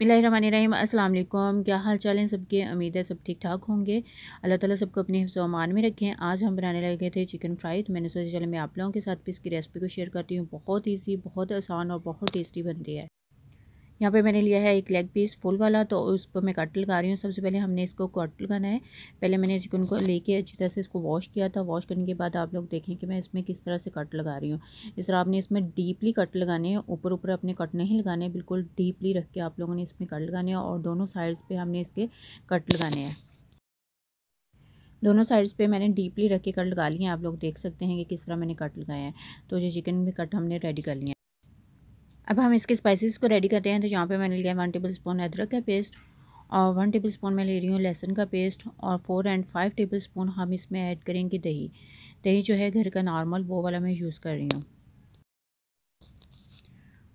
बसमीम अल्लाम क्या हाल चाल हैं सबके उम्मीद है सब ठीक ठाक होंगे अल्लाह ताला सबको अपने हिफ्स अमान में रखें आज हम बनाने लगे थे चिकन फ्राई तो मैंने सोचा चलो मैं आप लोगों के साथ भी इसकी रेसिपी को शेयर करती हूँ बहुत ईजी बहुत आसान और बहुत टेस्टी बनती है यहाँ पे मैंने लिया है एक लेग पीस फुल वाला तो उस पर मैं कट लगा रही हूँ सबसे पहले हमने इसको कट लगाना है पहले मैंने चिकन को लेके अच्छी तरह से इसको वॉश किया था वॉश करने के बाद आप लोग देखें कि मैं इसमें किस तरह से कट लगा रही हूँ इस तरह आपने इसमें डीपली कट लगाने हैं ऊपर ऊपर अपने कट नहीं लगाने बिल्कुल डीपली रख के आप लोगों ने इसमें कट लगाने हैं और दोनों साइड्स पर हमने इसके कट लगाने हैं दोनों साइड्स पे मैंने डीपली रख के कट लगा लिए हैं आप लोग देख सकते हैं कि किस तरह मैंने कट लगाए हैं तो ये चिकन भी कट हमने रेडी कर लिए अब हम इसके स्पाइसेस को रेडी करते हैं तो यहाँ पे मैंने लिया वन टेबल स्पून अदरक का पेस्ट और वन टेबल स्पून मैं ले रही हूँ लहसुन का पेस्ट और four and five tablespoon हम इसमें ऐड करेंगे दही दही जो है घर का नॉर्मल वो वाला मैं यूज़ कर रही हूँ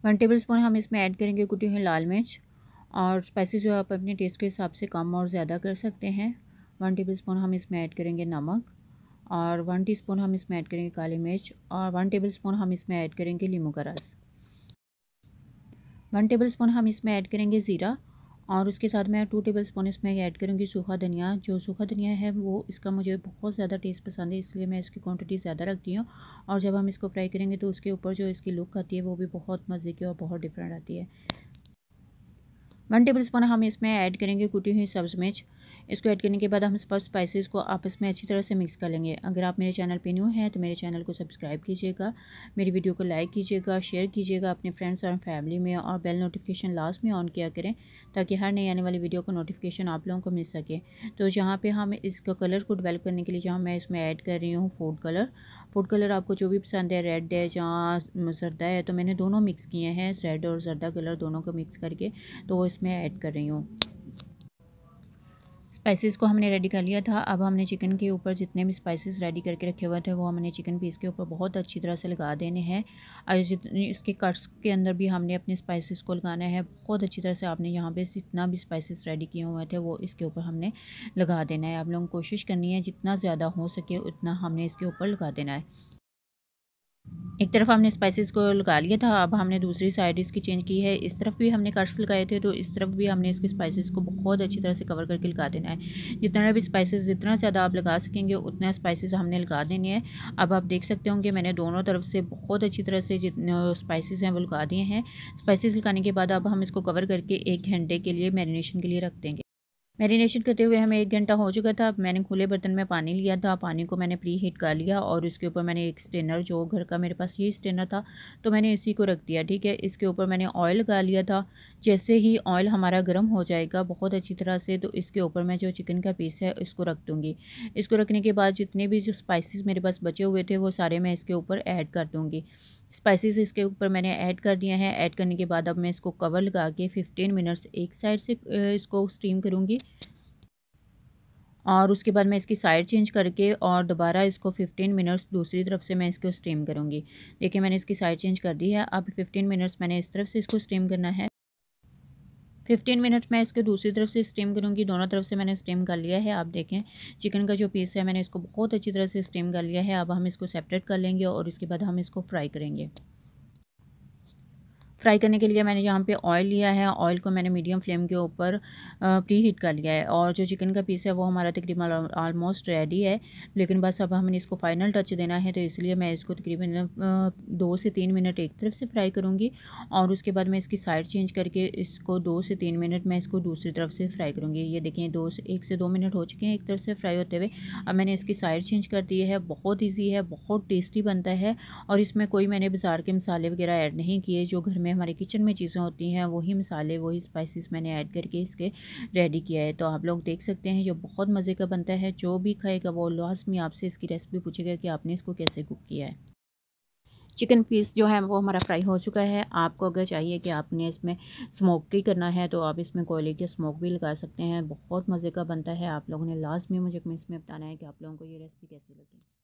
वन टेबल स्पून हम इसमें ऐड करेंगे कुटी हुई लाल मिर्च और स्पाइसी जो आप अपने टेस्ट के हिसाब से कम और ज़्यादा कर सकते हैं वन टेबल स्पून हम इसमें ऐड करेंगे नमक और वन टी हम इसमें ऐड करेंगे काली मिर्च और वन टेबल स्पून हम इसमें ऐड करेंगे लीमू का रस वन टेबल स्पून हम इसमें ऐड करेंगे ज़ीरा और उसके साथ मैं टू टेबल स्पून इसमें ऐड करूँगी सूखा धनिया जो सूखा धनिया है वो इसका मुझे बहुत ज़्यादा टेस्ट पसंद है इसलिए मैं इसकी क्वांटिटी ज़्यादा रखती हूँ और जब हम इसको फ्राई करेंगे तो उसके ऊपर जो इसकी लुक आती है वो भी बहुत मज़े की और बहुत डिफरेंट आती है वन टेबल स्पून हम इसमें ऐड करेंगे कुटी हुई सब्ज़ मिर्च इसको ऐड करने के बाद हम सब स्पाइसेस को आपस में अच्छी तरह से मिक्स कर लेंगे अगर आप मेरे चैनल पे न्यू हैं तो मेरे चैनल को सब्सक्राइब कीजिएगा मेरी वीडियो को लाइक कीजिएगा शेयर कीजिएगा अपने फ्रेंड्स और फैमिली में और बेल नोटिफिकेशन लास्ट में ऑन किया करें ताकि हर नई आने वाली वीडियो का नोटिफिकेशन आप लोगों को मिल सके तो जहाँ पर हम इसका कलर को डिवेल्प करने के लिए जहाँ मैं इसमें ऐड कर रही हूँ फूड कलर फूड कलर आपको जो भी पसंद है रेड है जहाँ जरदा है तो मैंने दोनों मिक्स किए हैं रेड और जरदा कलर दोनों को मिक्स करके तो इसमें ऐड कर रही हूँ स्पाइसेस को हमने रेडी कर लिया था अब हमने चिकन के ऊपर जितने भी स्पाइसेस रेडी करके रखे हुए थे वो हमने चिकन पीस के ऊपर बहुत अच्छी तरह से लगा देने हैं और जितने इसके कट्स के अंदर भी हमने अपने स्पाइसेस को लगाना है बहुत अच्छी तरह से आपने यहाँ पे जितना भी स्पाइसेस रेडी किए हुए थे वो इसके ऊपर हमने लगा देना है आप लोगों को कोशिश करनी है जितना ज़्यादा हो सके उतना हमने इसके ऊपर लगा देना है एक तरफ हमने स्पाइसेस को लगा लिया था अब हमने दूसरी साइड इसकी चेंज की है इस तरफ भी हमने कट्स लगाए थे तो इस तरफ भी हमने इसके स्पाइसेस को बहुत अच्छी तरह से कवर करके लगा देना है जितना भी स्पाइसेस जितना ज़्यादा आप लगा सकेंगे उतना स्पाइसेस हमने लगा देने हैं अब आप देख सकते होंगे मैंने दोनों तरफ से बहुत अच्छी तरह से जितने स्पाइसिस हैं वो लगा दिए हैं स्पाइसिस लगाने के बाद अब हम इसको कवर करके एक घंटे के लिए मैरिनेशन के लिए रख देंगे मैरिनेशन करते हुए हमें एक घंटा हो चुका था मैंने खुले बर्तन में पानी लिया था पानी को मैंने प्री हीट कर लिया और उसके ऊपर मैंने एक स्टेनर जो घर का मेरे पास ये स्टेनर था तो मैंने इसी को रख दिया ठीक है इसके ऊपर मैंने ऑयल लगा लिया था जैसे ही ऑयल हमारा गर्म हो जाएगा बहुत अच्छी तरह से तो इसके ऊपर मैं जो चिकन का पीस है इसको रख दूँगी इसको रखने के बाद जितने भी जो स्पाइसिस मेरे पास बचे हुए थे वो सारे मैं इसके ऊपर ऐड कर दूँगी स्पाइसेस इसके ऊपर मैंने ऐड कर दिया है ऐड करने के बाद अब मैं इसको कवर लगा के फिफ्टीन मिनट्स एक साइड से इसको स्टीम करूँगी और उसके बाद मैं इसकी साइड चेंज करके और दोबारा इसको 15 मिनट्स दूसरी तरफ से मैं इसको स्टीम करूँगी देखिए मैंने इसकी साइड चेंज कर दी है अब 15 मिनट्स मैंने इस तरफ से इसको स्टीम करना है फिफ्टीन मिनट मैं इसके दूसरी तरफ से स्टीम करूँगी दोनों तरफ से मैंने स्टीम कर लिया है आप देखें चिकन का जो पीस है मैंने इसको बहुत अच्छी तरह से स्टीम कर लिया है अब हम इसको सेपरेट कर लेंगे और इसके बाद हम इसको फ्राई करेंगे फ्राई करने के लिए मैंने यहाँ पे ऑयल लिया है ऑयल को मैंने मीडियम फ्लेम के ऊपर प्री हीट कर लिया है और जो चिकन का पीस है वो हमारा तकरीबन ऑलमोस्ट रेडी है लेकिन बस अब हमें इसको फाइनल टच देना है तो इसलिए मैं इसको तकरीबन दो से तीन मिनट एक तरफ से फ्राई करूँगी और उसके बाद मैं इसकी साइड चेंज करके इसको दो से तीन मिनट मैं इसको दूसरी तरफ से फ्राई करूँगी ये देखें दो से एक से दो मिनट हो चुके हैं एक तरफ से फ्राई होते हुए अब मैंने इसकी साइड चेंज कर दी है बहुत ईजी है बहुत टेस्टी बनता है और इसमें कोई मैंने बाज़ार के मसाले वगैरह ऐड नहीं किए जो घर में हमारे किचन में चीज़ें होती हैं वही मसाले वही स्पाइसेस मैंने ऐड करके इसके रेडी किया है तो आप लोग देख सकते हैं जो बहुत मज़े का बनता है जो भी खाएगा वो लाजमी आपसे इसकी रेसिपी पूछेगा कि आपने इसको कैसे कुक किया है चिकन पीस जो है वो हमारा फ्राई हो चुका है आपको अगर चाहिए कि आपने इसमें स्मोक भी करना है तो आप इसमें कोयले के स्मोक भी लगा सकते हैं बहुत मज़े का बनता है आप लोगों ने लास्ट में मुझे इसमें बताना है कि आप लोगों को ये रेसिपी कैसी लगी